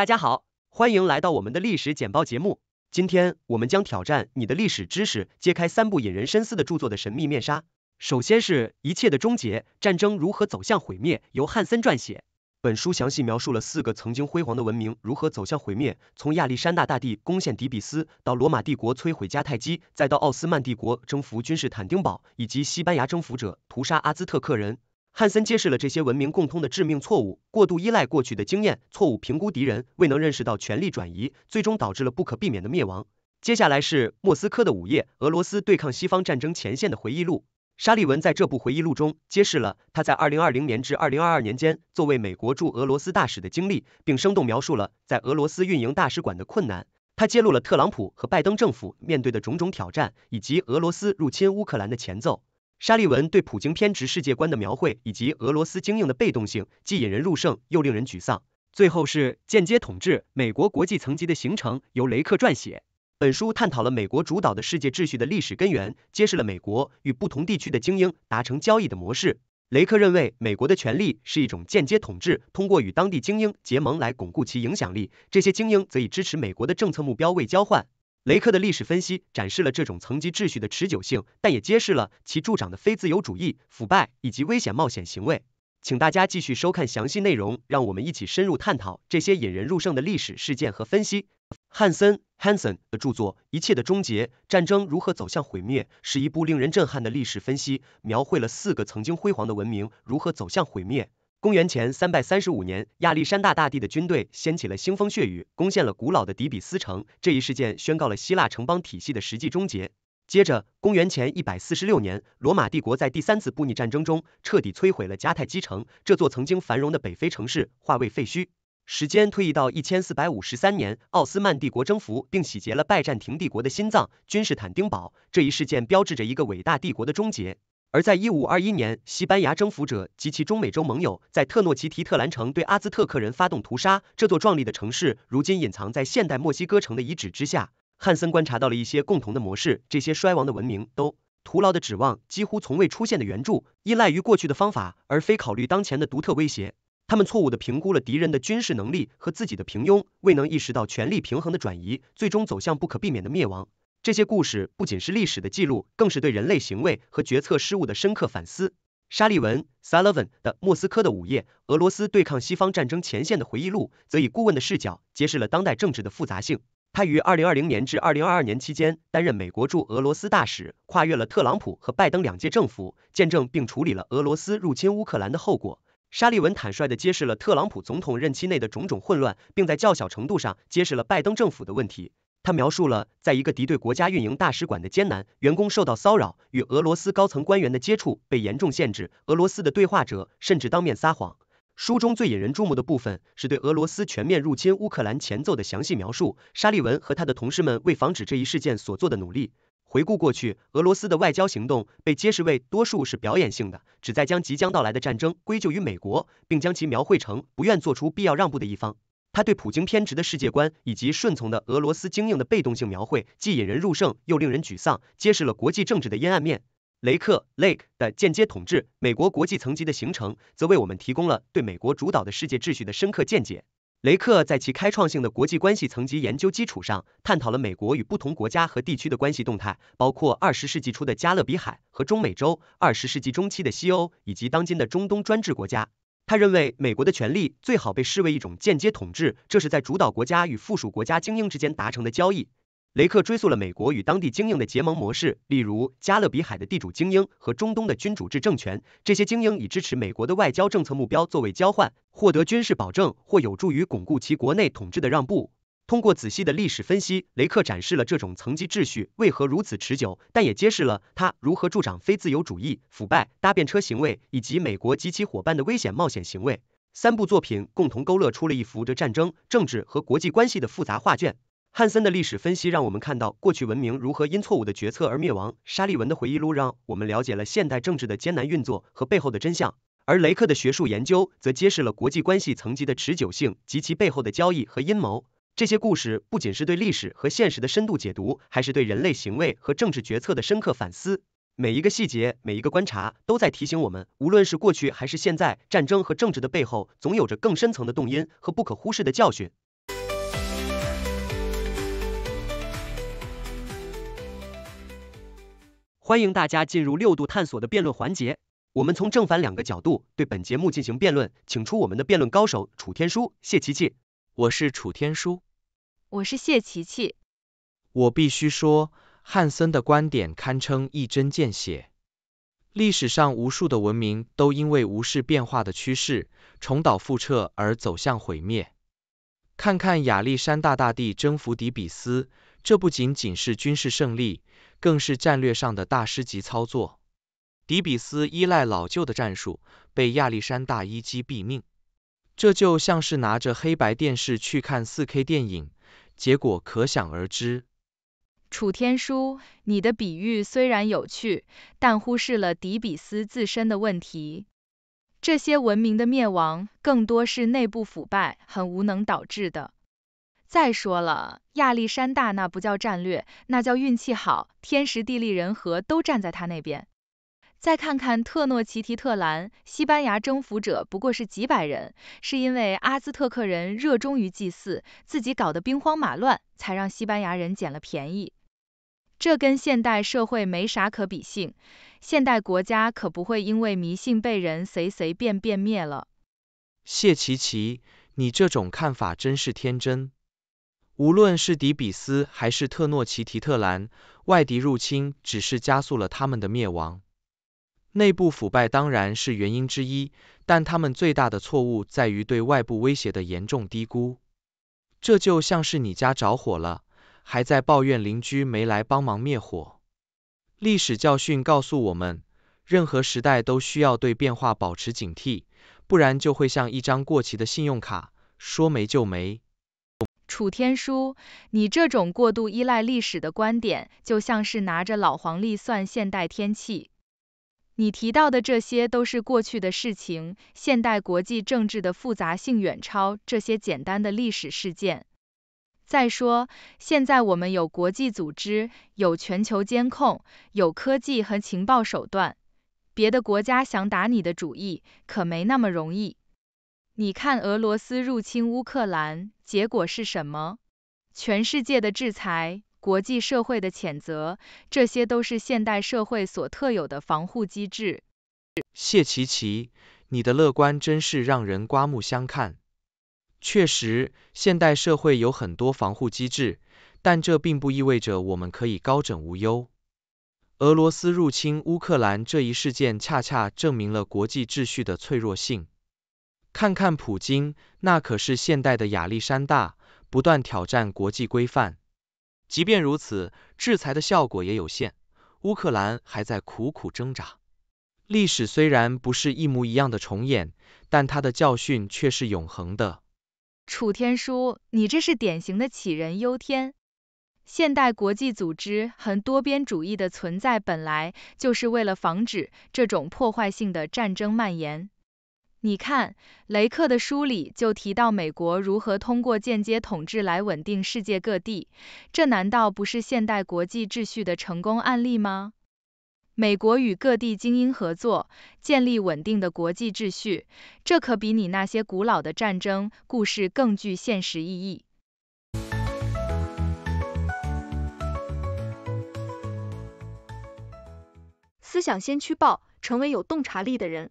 大家好，欢迎来到我们的历史简报节目。今天我们将挑战你的历史知识，揭开三部引人深思的著作的神秘面纱。首先是一切的终结，战争如何走向毁灭，由汉森撰写。本书详细描述了四个曾经辉煌的文明如何走向毁灭，从亚历山大大帝攻陷底比斯到罗马帝国摧毁迦太基，再到奥斯曼帝国征服君士坦丁堡以及西班牙征服者屠杀阿兹特克人。汉森揭示了这些文明共通的致命错误：过度依赖过去的经验，错误评估敌人，未能认识到权力转移，最终导致了不可避免的灭亡。接下来是莫斯科的午夜，俄罗斯对抗西方战争前线的回忆录。沙利文在这部回忆录中揭示了他在二零二零年至二零二二年间作为美国驻俄罗斯大使的经历，并生动描述了在俄罗斯运营大使馆的困难。他揭露了特朗普和拜登政府面对的种种挑战，以及俄罗斯入侵乌克兰的前奏。沙利文对普京偏执世界观的描绘，以及俄罗斯精英的被动性，既引人入胜又令人沮丧。最后是间接统治，美国国际层级的形成由雷克撰写。本书探讨了美国主导的世界秩序的历史根源，揭示了美国与不同地区的精英达成交易的模式。雷克认为，美国的权力是一种间接统治，通过与当地精英结盟来巩固其影响力，这些精英则以支持美国的政策目标为交换。雷克的历史分析展示了这种层级秩序的持久性，但也揭示了其助长的非自由主义、腐败以及危险冒险行为。请大家继续收看详细内容，让我们一起深入探讨这些引人入胜的历史事件和分析。汉森 （Hansen） 的著作《一切的终结：战争如何走向毁灭》是一部令人震撼的历史分析，描绘了四个曾经辉煌的文明如何走向毁灭。公元前三百三十五年，亚历山大大帝的军队掀起了腥风血雨，攻陷了古老的底比斯城。这一事件宣告了希腊城邦体系的实际终结。接着，公元前一百四十六年，罗马帝国在第三次布匿战争中彻底摧毁了迦太基城，这座曾经繁荣的北非城市化为废墟。时间推移到一千四百五十三年，奥斯曼帝国征服并洗劫了拜占庭帝国的心脏君士坦丁堡，这一事件标志着一个伟大帝国的终结。而在一五二一年，西班牙征服者及其中美洲盟友在特诺奇提特兰城对阿兹特克人发动屠杀。这座壮丽的城市如今隐藏在现代墨西哥城的遗址之下。汉森观察到了一些共同的模式：这些衰亡的文明都徒劳的指望几乎从未出现的援助，依赖于过去的方法，而非考虑当前的独特威胁。他们错误的评估了敌人的军事能力和自己的平庸，未能意识到权力平衡的转移，最终走向不可避免的灭亡。这些故事不仅是历史的记录，更是对人类行为和决策失误的深刻反思。沙利文 s u l l i v a n 的《莫斯科的午夜：俄罗斯对抗西方战争前线的回忆录》则以顾问的视角揭示了当代政治的复杂性。他于二零二零年至二零二二年期间担任美国驻俄罗斯大使，跨越了特朗普和拜登两届政府，见证并处理了俄罗斯入侵乌克兰的后果。沙利文坦率地揭示了特朗普总统任期内的种种混乱，并在较小程度上揭示了拜登政府的问题。他描述了在一个敌对国家运营大使馆的艰难，员工受到骚扰，与俄罗斯高层官员的接触被严重限制，俄罗斯的对话者甚至当面撒谎。书中最引人注目的部分是对俄罗斯全面入侵乌克兰前奏的详细描述，沙利文和他的同事们为防止这一事件所做的努力。回顾过去，俄罗斯的外交行动被揭示为多数是表演性的，旨在将即将到来的战争归咎于美国，并将其描绘成不愿做出必要让步的一方。他对普京偏执的世界观以及顺从的俄罗斯精英的被动性描绘，既引人入胜又令人沮丧，揭示了国际政治的阴暗面。雷克 （Lake） 的间接统治、美国国际层级的形成，则为我们提供了对美国主导的世界秩序的深刻见解。雷克在其开创性的国际关系层级研究基础上，探讨了美国与不同国家和地区的关系动态，包括二十世纪初的加勒比海和中美洲、二十世纪中期的西欧以及当今的中东专制国家。他认为，美国的权力最好被视为一种间接统治，这是在主导国家与附属国家精英之间达成的交易。雷克追溯了美国与当地精英的结盟模式，例如加勒比海的地主精英和中东的君主制政权，这些精英以支持美国的外交政策目标作为交换，获得军事保证或有助于巩固其国内统治的让步。通过仔细的历史分析，雷克展示了这种层级秩序为何如此持久，但也揭示了他如何助长非自由主义、腐败、搭便车行为以及美国及其伙伴的危险冒险行为。三部作品共同勾勒出了一幅着战争、政治和国际关系的复杂画卷。汉森的历史分析让我们看到过去文明如何因错误的决策而灭亡；沙利文的回忆录让我们了解了现代政治的艰难运作和背后的真相；而雷克的学术研究则揭示了国际关系层级的持久性及其背后的交易和阴谋。这些故事不仅是对历史和现实的深度解读，还是对人类行为和政治决策的深刻反思。每一个细节，每一个观察，都在提醒我们，无论是过去还是现在，战争和政治的背后，总有着更深层的动因和不可忽视的教训。欢迎大家进入六度探索的辩论环节，我们从正反两个角度对本节目进行辩论，请出我们的辩论高手楚天舒、谢琪琪。我是楚天舒。我是谢琪琪。我必须说，汉森的观点堪称一针见血。历史上无数的文明都因为无视变化的趋势，重蹈覆辙而走向毁灭。看看亚历山大大帝征服底比斯，这不仅仅是军事胜利，更是战略上的大师级操作。底比斯依赖老旧的战术，被亚历山大一击毙命。这就像是拿着黑白电视去看四 K 电影。结果可想而知。楚天舒，你的比喻虽然有趣，但忽视了迪比斯自身的问题。这些文明的灭亡，更多是内部腐败、很无能导致的。再说了，亚历山大那不叫战略，那叫运气好，天时地利人和都站在他那边。再看看特诺奇提特兰，西班牙征服者不过是几百人，是因为阿兹特克人热衷于祭祀，自己搞得兵荒马乱，才让西班牙人捡了便宜。这跟现代社会没啥可比性，现代国家可不会因为迷信被人随随便便灭了。谢奇奇，你这种看法真是天真。无论是底比斯还是特诺奇提特兰，外敌入侵只是加速了他们的灭亡。内部腐败当然是原因之一，但他们最大的错误在于对外部威胁的严重低估。这就像是你家着火了，还在抱怨邻居没来帮忙灭火。历史教训告诉我们，任何时代都需要对变化保持警惕，不然就会像一张过期的信用卡，说没就没。楚天舒，你这种过度依赖历史的观点，就像是拿着老黄历算现代天气。你提到的这些都是过去的事情，现代国际政治的复杂性远超这些简单的历史事件。再说，现在我们有国际组织，有全球监控，有科技和情报手段，别的国家想打你的主意可没那么容易。你看俄罗斯入侵乌克兰，结果是什么？全世界的制裁。国际社会的谴责，这些都是现代社会所特有的防护机制。谢奇奇，你的乐观真是让人刮目相看。确实，现代社会有很多防护机制，但这并不意味着我们可以高枕无忧。俄罗斯入侵乌克兰这一事件，恰恰证明了国际秩序的脆弱性。看看普京，那可是现代的亚历山大，不断挑战国际规范。即便如此，制裁的效果也有限，乌克兰还在苦苦挣扎。历史虽然不是一模一样的重演，但它的教训却是永恒的。楚天舒，你这是典型的杞人忧天。现代国际组织和多边主义的存在，本来就是为了防止这种破坏性的战争蔓延。你看，雷克的书里就提到美国如何通过间接统治来稳定世界各地，这难道不是现代国际秩序的成功案例吗？美国与各地精英合作，建立稳定的国际秩序，这可比你那些古老的战争故事更具现实意义。思想先驱报，成为有洞察力的人。